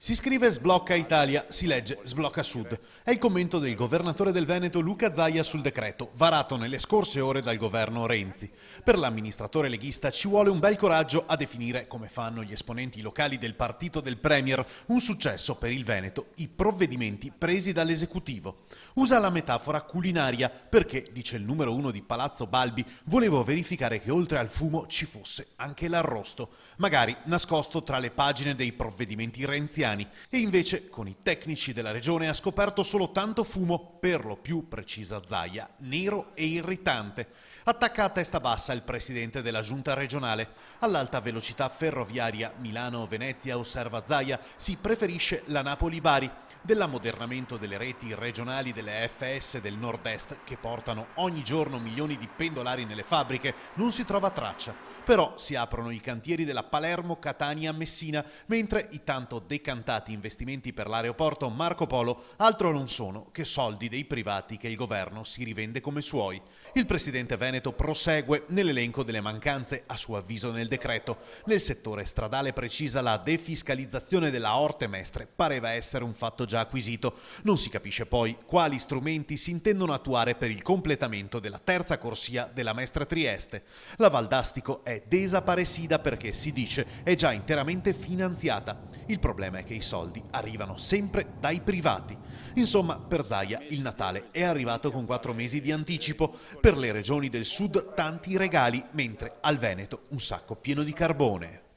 Si scrive Sblocca Italia, si legge Sblocca Sud. È il commento del governatore del Veneto Luca Zaia sul decreto, varato nelle scorse ore dal governo Renzi. Per l'amministratore leghista ci vuole un bel coraggio a definire, come fanno gli esponenti locali del partito del Premier, un successo per il Veneto i provvedimenti presi dall'esecutivo. Usa la metafora culinaria perché, dice il numero uno di Palazzo Balbi, volevo verificare che oltre al fumo ci fosse anche l'arrosto, magari nascosto tra le pagine dei provvedimenti renziani italiani e invece con i tecnici della regione ha scoperto solo tanto fumo, per lo più precisa Zaia, nero e irritante. Attacca a testa bassa il presidente della giunta regionale. All'alta velocità ferroviaria Milano-Venezia, osserva Zaia, si preferisce la Napoli-Bari dell'ammodernamento delle reti regionali delle FS del nord-est che portano ogni giorno milioni di pendolari nelle fabbriche non si trova traccia. Però si aprono i cantieri della Palermo, Catania, Messina, mentre i tanto decantati investimenti per l'aeroporto Marco Polo altro non sono che soldi dei privati che il governo si rivende come suoi. Il presidente Veneto prosegue nell'elenco delle mancanze a suo avviso nel decreto. Nel settore stradale precisa la defiscalizzazione della orte mestre pareva essere un fatto già acquisito. Non si capisce poi quali strumenti si intendono attuare per il completamento della terza corsia della Maestra Trieste. La Valdastico è desaparecida perché, si dice, è già interamente finanziata. Il problema è che i soldi arrivano sempre dai privati. Insomma, per Zaia il Natale è arrivato con quattro mesi di anticipo, per le regioni del sud tanti regali, mentre al Veneto un sacco pieno di carbone.